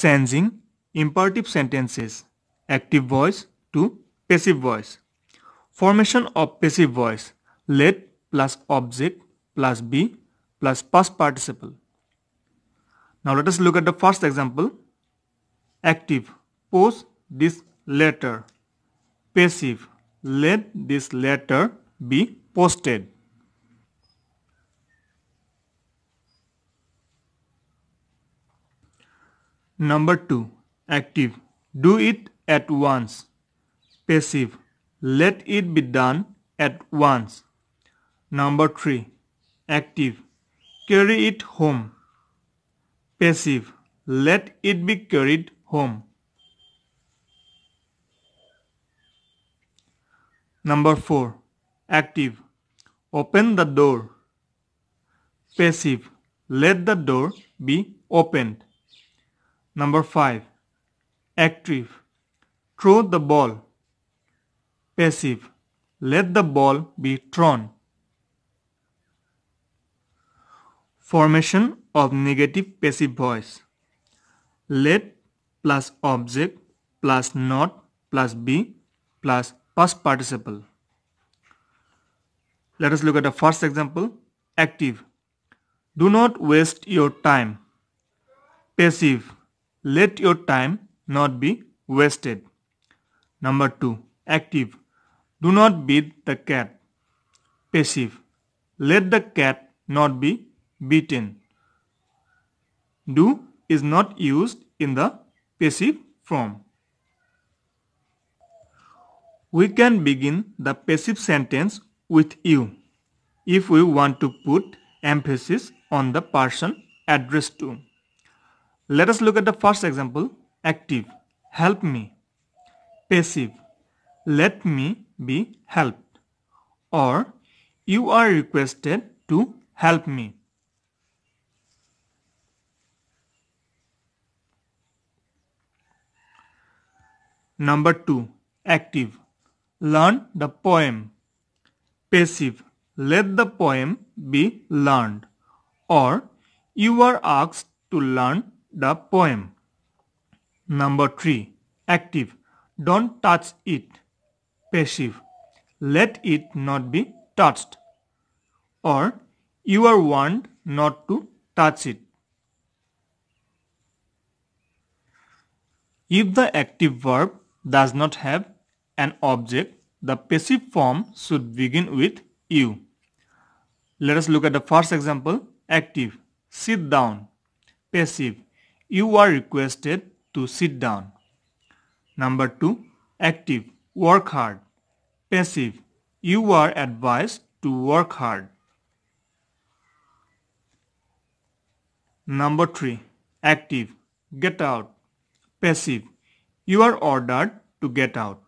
changing imperative sentences active voice to passive voice. Formation of passive voice let plus object plus be plus past participle. Now let us look at the first example. Active post this letter. Passive let this letter be posted. Number 2. Active. Do it at once. Passive. Let it be done at once. Number 3. Active. Carry it home. Passive. Let it be carried home. Number 4. Active. Open the door. Passive. Let the door be opened. Number 5. Active. Throw the ball. Passive. Let the ball be thrown. Formation of negative passive voice. Let plus object plus not plus be plus past participle. Let us look at the first example. Active. Do not waste your time. Passive let your time not be wasted. Number 2. Active. Do not beat the cat. Passive. Let the cat not be beaten. Do is not used in the passive form. We can begin the passive sentence with you if we want to put emphasis on the person addressed to. Let us look at the first example. Active. Help me. Passive. Let me be helped. Or you are requested to help me. Number 2. Active. Learn the poem. Passive. Let the poem be learned. Or you are asked to learn the poem. Number 3. Active. Don't touch it. Passive. Let it not be touched. Or you are warned not to touch it. If the active verb does not have an object, the passive form should begin with you. Let us look at the first example. Active. Sit down. Passive. You are requested to sit down. Number 2. Active. Work hard. Passive. You are advised to work hard. Number 3. Active. Get out. Passive. You are ordered to get out.